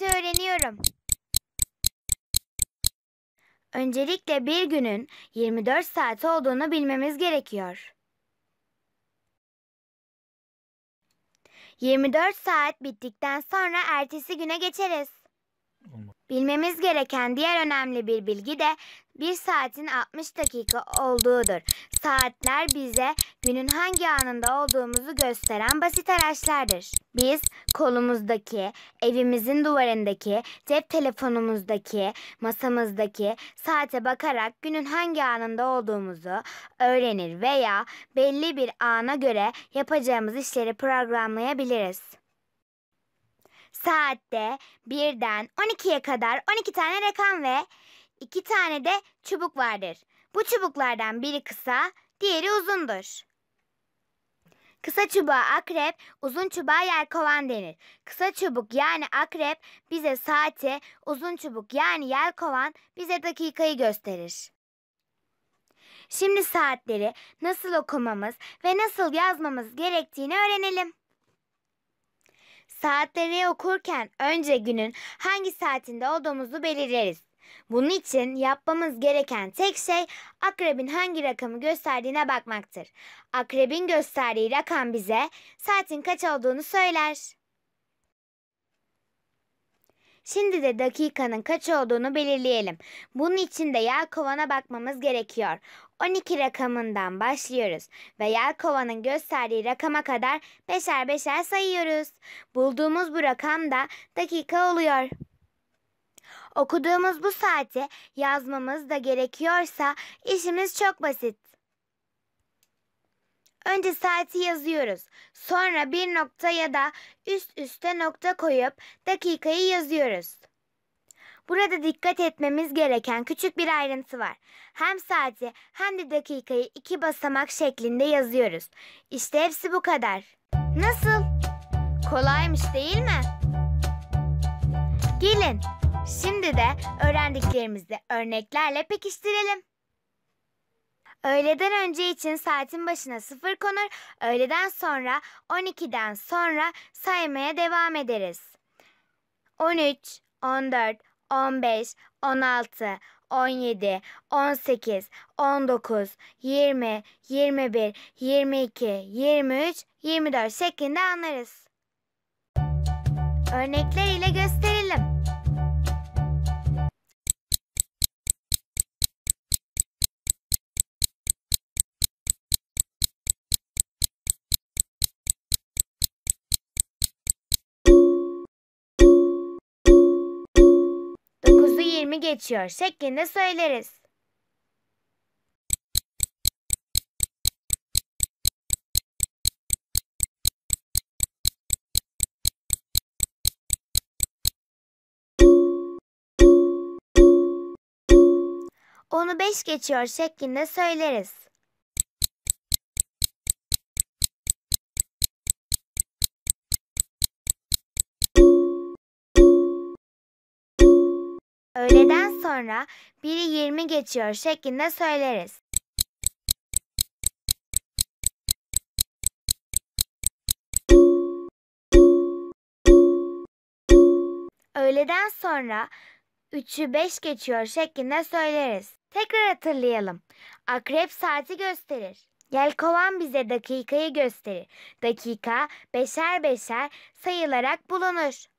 hayatı öğreniyorum. Öncelikle bir günün 24 saat olduğunu bilmemiz gerekiyor. 24 saat bittikten sonra ertesi güne geçeriz. Bilmemiz gereken diğer önemli bir bilgi de bir saatin 60 dakika olduğudur. Saatler bize günün hangi anında olduğumuzu gösteren basit araçlardır. Biz kolumuzdaki, evimizin duvarındaki, cep telefonumuzdaki, masamızdaki saate bakarak günün hangi anında olduğumuzu öğrenir veya belli bir ana göre yapacağımız işleri programlayabiliriz. Saatte 1'den 12'ye kadar 12 tane rakam ve 2 tane de çubuk vardır. Bu çubuklardan biri kısa, diğeri uzundur. Kısa çubuğa akrep, uzun çubuğa yelkovan denir. Kısa çubuk yani akrep bize saati, uzun çubuk yani yelkovan bize dakikayı gösterir. Şimdi saatleri nasıl okumamız ve nasıl yazmamız gerektiğini öğrenelim. Saatleri okurken önce günün hangi saatinde olduğumuzu belirleriz. Bunun için yapmamız gereken tek şey akrebin hangi rakamı gösterdiğine bakmaktır. Akrebin gösterdiği rakam bize saatin kaç olduğunu söyler. Şimdi de dakikanın kaç olduğunu belirleyelim. Bunun için de yer kovana bakmamız gerekiyor. 12 rakamından başlıyoruz ve Yelkova'nın gösterdiği rakama kadar beşer beşer sayıyoruz. Bulduğumuz bu rakam da dakika oluyor. Okuduğumuz bu saati yazmamız da gerekiyorsa işimiz çok basit. Önce saati yazıyoruz. Sonra bir nokta ya da üst üste nokta koyup dakikayı yazıyoruz. Burada dikkat etmemiz gereken küçük bir ayrıntı var. Hem saati hem de dakikayı iki basamak şeklinde yazıyoruz. İşte hepsi bu kadar. Nasıl? Kolaymış değil mi? Gelin şimdi de öğrendiklerimizi örneklerle pekiştirelim. Öğleden önce için saatin başına sıfır konur, öğleden sonra 12'den sonra saymaya devam ederiz. 13, 14, 15, 16, 17, 18, 19, 20, 21, 22, 23, 24 şeklinde anlarız. Örnekler ile gösterelim. filmi geçiyor şeklinde söyleriz. Onu 5 geçiyor şeklinde söyleriz. Öğleden sonra biri 20 geçiyor şeklinde söyleriz. Öğleden sonra 3'ü 5 geçiyor şeklinde söyleriz. Tekrar hatırlayalım. Akrep saati gösterir. Yelkovan bize dakikayı gösterir. Dakika beşer beşer sayılarak bulunur.